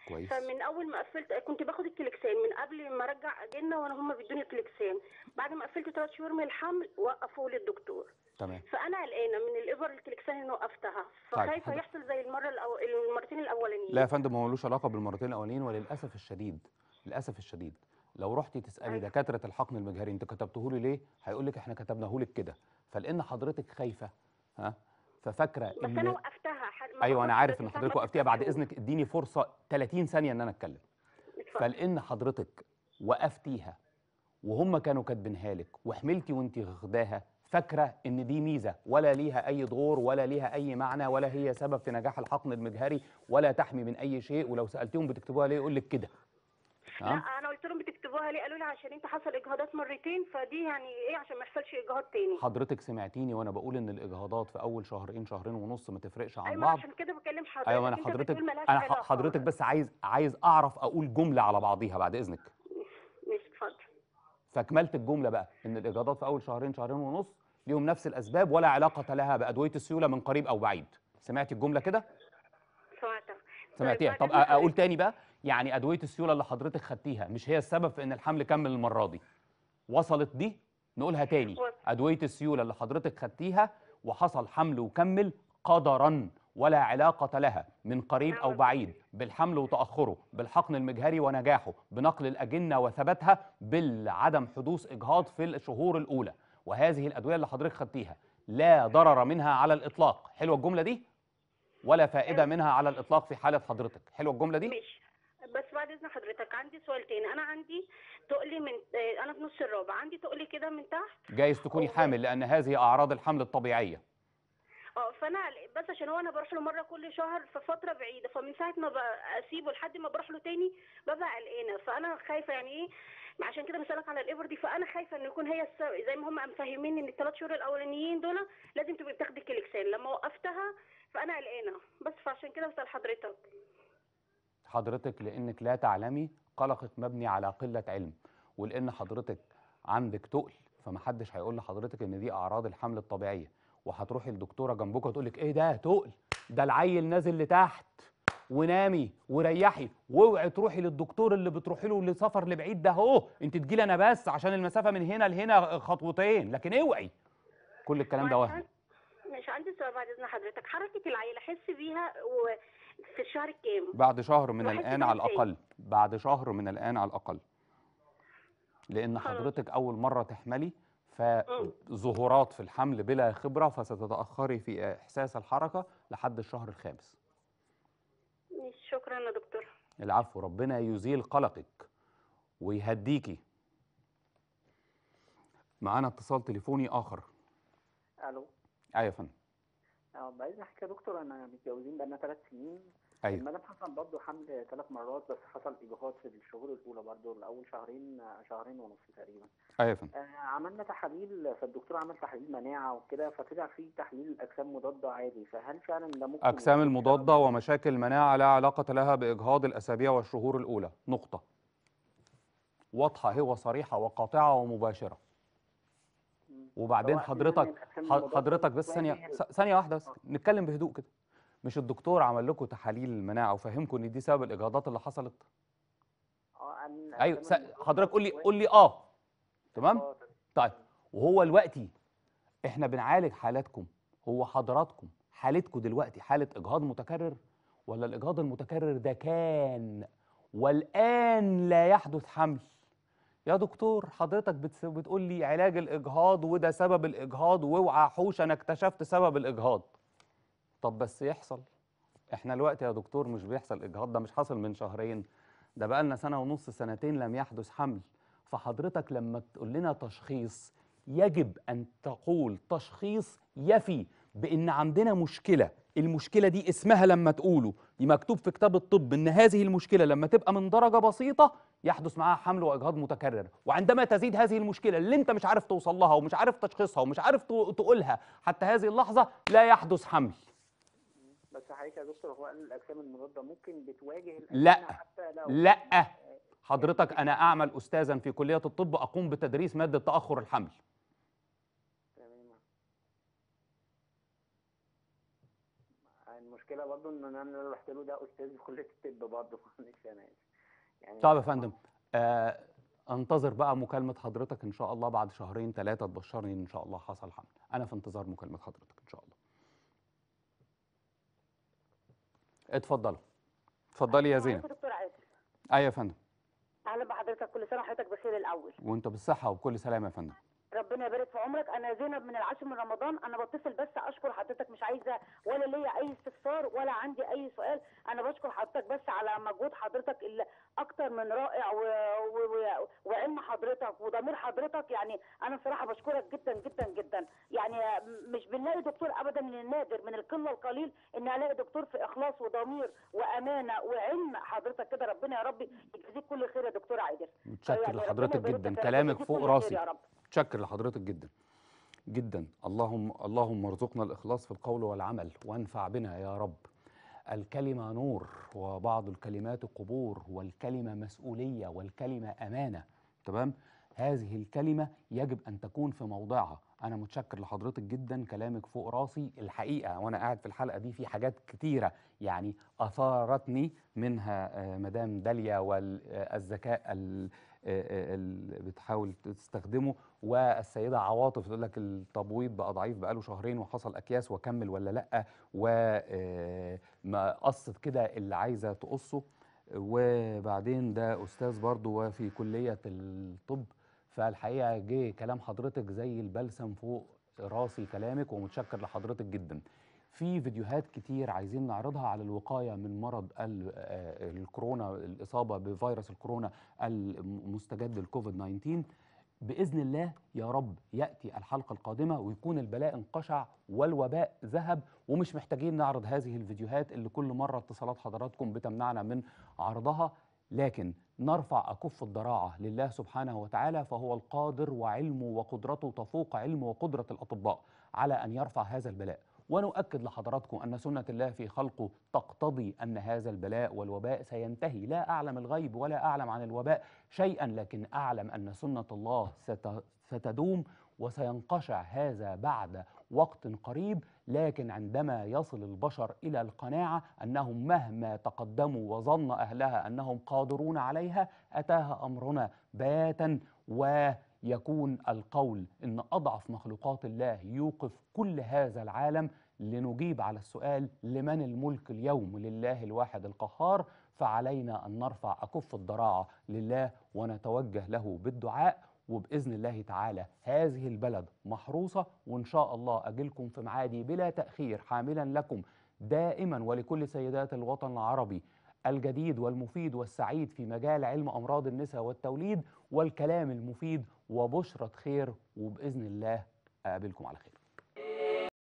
كويس فمن اول ما قفلت كنت باخد الكليكسان من قبل ما ارجع اجنه وانا هم بيدوني الكليكسان بعد ما قفلت ثلاث شهور من الحمل وقفوا لي الدكتور تمام فانا قلقانه من الابر الكليكسان اللي وقفتها طيب، فخايفه طيب. يحصل زي المره الأو... المرتين الاولانيين لا يا فندم هو ملوش علاقه بالمرتين الاولانيين وللاسف الشديد للاسف الشديد لو رحتي تسالي دكاتره الحقن المجهري انت كتبته لي ليه هيقول لك احنا كتبناه لك كده فلان حضرتك خايفه ها ففاكره بس انا وقفتها ايوه انا عارف ان حضرتك وقفتيها بعد اذنك اديني فرصه 30 ثانيه ان انا اتكلم فلان حضرتك وقفتيها وهم كانوا كاتبينها لك وحملتي وانت خداها فاكره ان دي ميزه ولا ليها اي دور ولا ليها اي معنى ولا هي سبب في نجاح الحقن المجهري ولا تحمي من اي شيء ولو سالتيهم بتكتبوها ليه يقول لك كده لا انا قلت لهم بتكتبوها سيبوها لي قالوا لي عشان انت حصل اجهاضات مرتين فدي يعني ايه عشان ما يحصلش اجهاض تاني حضرتك سمعتيني وانا بقول ان الاجهاضات في اول شهرين شهرين ونص ما تفرقش عن أيوة بعض عشان كده بكلم حضرتك ايوه انا حضرتك انا حضرتك بس عايز عايز اعرف اقول جمله على بعضيها بعد اذنك ماشي اتفضل فاكملت الجمله بقى ان الاجهاضات في اول شهرين شهرين ونص ليهم نفس الاسباب ولا علاقه لها بادويه السيوله من قريب او بعيد سمعتي الجمله كده سمعتها طيب، سمعتيها طب اقول تاني بقى يعني ادويه السيوله اللي حضرتك خدتيها مش هي السبب في ان الحمل كمل المره دي وصلت دي نقولها تاني ادويه السيوله اللي حضرتك خدتيها وحصل حمل وكمل قدرا ولا علاقة لها من قريب أو بعيد بالحمل وتأخره بالحقن المجهري ونجاحه بنقل الأجنة وثباتها بالعدم حدوث إجهاض في الشهور الأولى وهذه الأدوية اللي حضرتك خدتيها لا ضرر منها على الإطلاق حلوة الجملة دي؟ ولا فائدة منها على الإطلاق في حالة حضرتك حلوة الجملة دي؟ ماشي بس بعد اذن حضرتك عندي سؤال تاني انا عندي تقلي من آه، انا في نص الرابع عندي تقلي كده من تحت جايز تكوني حامل لان هذه اعراض الحمل الطبيعيه اه فانا بس عشان هو انا بروح له مره كل شهر في فتره بعيده فمن ساعه ما اسيبه لحد ما بروح له تاني ببقى قلقانه فانا خايفه يعني ايه عشان كده بسالك على الايفر دي فانا خايفه ان يكون هي زي ما هم مفهمين ان الثلاث شهور الاولانيين دول لازم تبقي بتاخدي الكليكسان لما وقفتها فانا قلقانه بس فعشان كده بسال حضرتك حضرتك لانك لا تعلمي قلقك مبني على قله علم ولان حضرتك عندك تقل فمحدش هيقول لحضرتك ان دي اعراض الحمل الطبيعيه وهتروحي لدكتوره جنبك وتقول لك ايه ده تقل ده العيل نازل لتحت ونامي وريحي واوعي تروحي للدكتور اللي بتروحي له لسفر لبعيد ده اهو انت تجيلي انا بس عشان المسافه من هنا لهنا خطوتين لكن اوعي كل الكلام ده وهم مش عندي سؤال بعد اذن حضرتك حركه العيل احس بيها و... في الشهر كام بعد شهر من الان على الاقل بعد شهر من الان على الاقل لان آه. حضرتك اول مره تحملي فظهورات آه. في الحمل بلا خبره فستتاخري في احساس الحركه لحد الشهر الخامس شكرا يا دكتور العفو ربنا يزيل قلقك ويهديكي معانا اتصال تليفوني اخر الو ايوه يا فندم اه عايز احكي يا دكتور انا متجوزين بقالنا ثلاث سنين ايوه المدام حصل برضه حمل ثلاث مرات بس حصل اجهاض في الشهور الاولى برضه الاول شهرين شهرين ونص تقريبا ايوه فندم آه عملنا تحاليل فالدكتور عمل تحاليل مناعه وكده فطلع في تحليل اجسام مضاده عادي فهل فعلا ده ممكن اجسام المضاده ومشاكل المناعه لا علاقه لها باجهاض الاسابيع والشهور الاولى نقطه واضحه هي وصريحه وقاطعه ومباشره وبعدين حضرتك حضرتك بس ثانيه يعني ثانيه واحده بس نتكلم بهدوء كده مش الدكتور عمل لكم تحاليل المناعه وفهمكم ان دي سبب الاجهاضات اللي حصلت اه ايوه حضرتك قول لي قول لي اه تمام طيب وهو دلوقتي احنا بنعالج حالاتكم هو حضراتكم حالتكم دلوقتي حاله اجهاض متكرر ولا الاجهاض المتكرر ده كان والان لا يحدث حمل يا دكتور حضرتك بتقول لي علاج الاجهاض وده سبب الاجهاض واوعى حوش انا اكتشفت سبب الاجهاض طب بس يحصل احنا الوقت يا دكتور مش بيحصل اجهاض ده مش حصل من شهرين ده بقى لنا سنه ونص سنتين لم يحدث حمل فحضرتك لما تقول لنا تشخيص يجب ان تقول تشخيص يفي بان عندنا مشكله المشكلة دي اسمها لما تقوله مكتوب في كتاب الطب إن هذه المشكلة لما تبقى من درجة بسيطة يحدث معاها حمل وإجهاض متكرر وعندما تزيد هذه المشكلة اللي أنت مش عارف توصل لها ومش عارف تشخيصها ومش عارف تقولها حتى هذه اللحظة لا يحدث حمل بس حضرتك يا دكتور هو الأجسام المضادة ممكن بتواجه لا حتى لو لا يعني حضرتك أنا أعمل أستاذا في كلية الطب أقوم بتدريس مادة تأخر الحمل المشكله برضه ان انا اللي رحت له ده استاذ في كليه الطب برضه مش انا يعني طب يا فندم آه انتظر بقى مكالمه حضرتك ان شاء الله بعد شهرين ثلاثه تبشرني ان شاء الله حصل حمل انا في انتظار مكالمه حضرتك ان شاء الله اتفضلوا اتفضلي يا زينب دكتور عادل ايوه يا فندم اهلا بحضرتك كل سنه وحضرتك بخير الاول وانت بالصحه وبكل سلامه يا فندم ربنا يبارك في عمرك انا زينب من العاشر من رمضان انا بتصل بس اشكر حضرتك مش عايزه ولا ليا اي استفسار ولا عندي اي سؤال انا بشكر حضرتك بس على مجهود حضرتك اللي اكتر من رائع و... و... و... وعلم حضرتك وضمير حضرتك يعني انا صراحه بشكرك جدا جدا جدا يعني مش بنلاقي دكتور ابدا من النادر من القله القليل ان الاقي دكتور في اخلاص وضمير وامانه وعلم حضرتك كده ربنا يا ربي يجزيك كل خير يا دكتور عادل متشكر يعني لحضرتك جدا كلامك فوق راسي متشكر لحضرتك جدا جدا اللهم اللهم ارزقنا الاخلاص في القول والعمل وانفع بنا يا رب الكلمة نور وبعض الكلمات قبور والكلمة مسؤولية والكلمة أمانة تمام؟ هذه الكلمة يجب أن تكون في موضعها أنا متشكر لحضرتك جدا كلامك فوق راسي الحقيقة وأنا قاعد في الحلقة دي في حاجات كتيرة يعني أثارتني منها آه، مدام داليا والذكاء آه، آه، بتحاول تستخدمه والسيده عواطف تقول لك التبويض بقى ضعيف بقى له شهرين وحصل اكياس واكمل ولا لا وما آه، قصت كده اللي عايزه تقصه وبعدين ده استاذ برضه وفي كليه الطب فالحقيقه جه كلام حضرتك زي البلسم فوق راسي كلامك ومتشكر لحضرتك جدا في فيديوهات كتير عايزين نعرضها على الوقايه من مرض آه، الكورونا الاصابه بفيروس الكورونا المستجد الكوفيد 19 باذن الله يا رب ياتي الحلقه القادمه ويكون البلاء انقشع والوباء ذهب ومش محتاجين نعرض هذه الفيديوهات اللي كل مره اتصالات حضراتكم بتمنعنا من عرضها لكن نرفع أكف الضراعة لله سبحانه وتعالى فهو القادر وعلمه وقدرته تفوق علم وقدرة الأطباء على أن يرفع هذا البلاء ونؤكد لحضراتكم أن سنة الله في خلقه تقتضي أن هذا البلاء والوباء سينتهي لا أعلم الغيب ولا أعلم عن الوباء شيئا لكن أعلم أن سنة الله ستدوم وسينقشع هذا بعد وقت قريب لكن عندما يصل البشر الى القناعه انهم مهما تقدموا وظن اهلها انهم قادرون عليها اتاها امرنا باتا و يكون القول ان اضعف مخلوقات الله يوقف كل هذا العالم لنجيب على السؤال لمن الملك اليوم لله الواحد القهار فعلينا ان نرفع اكف الضراعه لله ونتوجه له بالدعاء وباذن الله تعالى هذه البلد محروسه وان شاء الله اجلكم في معادي بلا تاخير حاملا لكم دائما ولكل سيدات الوطن العربي الجديد والمفيد والسعيد في مجال علم امراض النساء والتوليد والكلام المفيد وبشرة خير وبإذن الله أقابلكم على خير